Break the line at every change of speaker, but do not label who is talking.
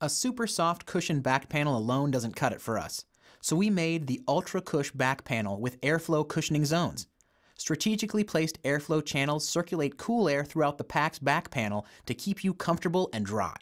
A super soft cushion back panel alone doesn't cut it for us, so we made the Ultra Cush back panel with airflow cushioning zones. Strategically placed airflow channels circulate cool air throughout the pack's back panel to keep you comfortable and dry.